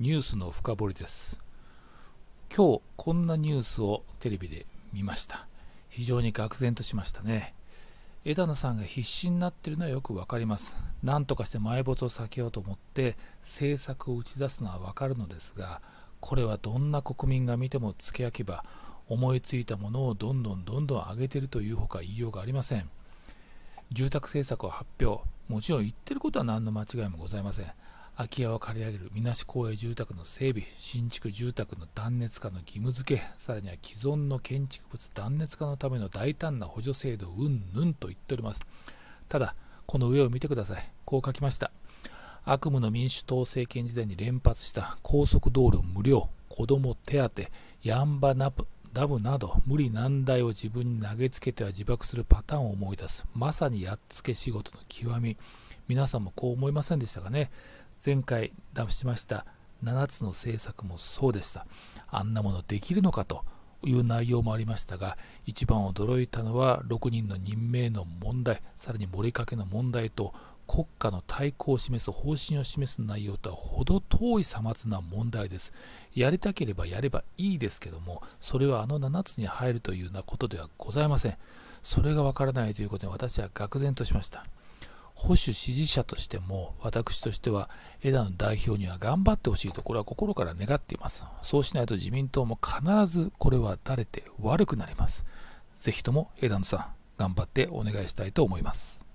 ニュースの深掘りです今日こんなニュースをテレビで見ました非常に愕然としましたね枝野さんが必死になってるのはよくわかります何とかして埋没を避けようと思って政策を打ち出すのはわかるのですがこれはどんな国民が見てもつけ焼けば、思いついたものをどんどんどんどん上げてるというほか言いようがありません住宅政策を発表もちろん言ってることは何の間違いもございません空き家を借り上げるみなし公営住宅の整備新築住宅の断熱化の義務付けさらには既存の建築物断熱化のための大胆な補助制度うんぬんと言っておりますただこの上を見てくださいこう書きました悪夢の民主党政権時代に連発した高速道路無料子ども手当ヤンバナプダブなど無理難題を自分に投げつけては自爆するパターンを思い出すまさにやっつけ仕事の極み皆さんもこう思いませんでしたかね前回出しました7つの政策もそうでした。あんなものできるのかという内容もありましたが、一番驚いたのは6人の任命の問題、さらに盛りかけの問題と、国家の対抗を示す方針を示す内容とは程遠いさまつな問題です。やりたければやればいいですけども、それはあの7つに入るというようなことではございません。それがわからないということに私は愕然としました。保守支持者としても、私としては枝野代表には頑張ってほしいと、これは心から願っています。そうしないと自民党も必ずこれは垂れて悪くなります。ぜひとも枝野さん、頑張ってお願いしたいと思います。